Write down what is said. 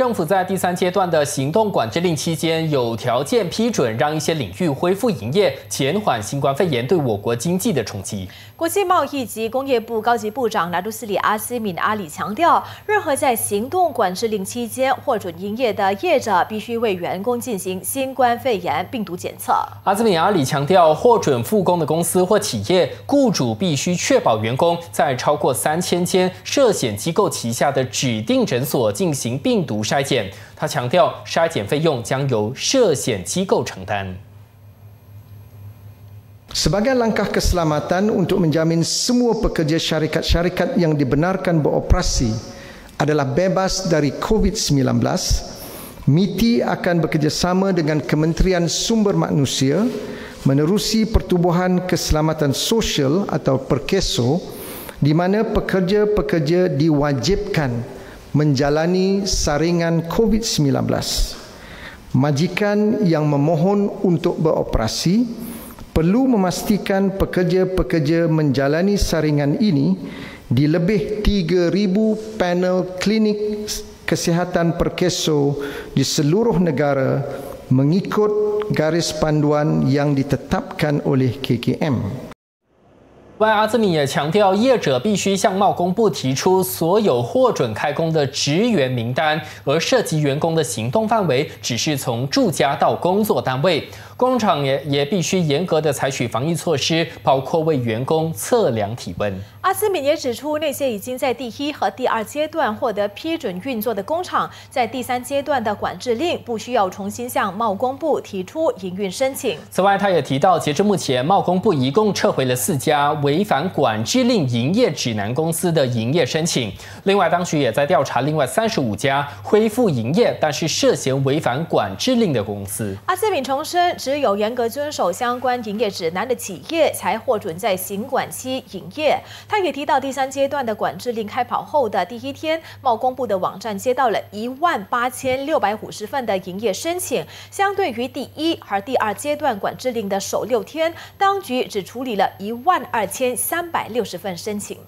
政府在第三阶段的行动管制令期间，有条件批准让一些领域恢复营业，减缓新冠肺炎对我国经济的冲击。国际贸易及工业部高级部长纳杜斯里阿斯敏阿里强调，任何在行动管制令期间获准营业的业者，必须为员工进行新冠肺炎病毒检测。阿斯敏阿里强调，获准复工的公司或企业，雇主必须确保员工在超过三千间涉险机构旗下的指定诊所进行病毒。筛检。他强调，筛检费用将由涉险机构承担。Sebagai langkah keselamatan untuk menjamin semua pekerja syarikat-syarikat yang dibenarkan beroperasi adalah bebas dari COVID-19, MITI akan bekerjasama dengan Kementerian Sumber Manusia menerusi Pertubuhan Keselamatan Sosial atau PERKESO di mana pekerja-pekerja diwajibkan menjalani saringan COVID-19. Majikan yang memohon untuk beroperasi perlu memastikan pekerja-pekerja menjalani saringan ini di lebih 3000 panel klinik kesihatan perkeso di seluruh negara mengikut garis panduan yang ditetapkan oleh KKM. 外，阿兹敏也强调，业者必须向贸工部提出所有获准开工的职员名单，而涉及员工的行动范围只是从住家到工作单位。工厂也也必须严格的采取防疫措施，包括为员工测量体温。阿兹敏也指出，那些已经在第一和第二阶段获得批准运作的工厂，在第三阶段的管制令不需要重新向贸工部提出营运申请。此外，他也提到，截至目前，贸工部一共撤回了四家。违反管制令营业指南公司的营业申请。另外，当局也在调查另外三十五家恢复营业，但是涉嫌违反管制令的公司。阿斯敏重申，只有严格遵守相关营业指南的企业才获准在行管期营业。他也提到，第三阶段的管制令开跑后的第一天，贸工部的网站接到了一万八千六百五十份的营业申请，相对于第一和第二阶段管制令的首六天，当局只处理了一万二千。千三百六十份申请。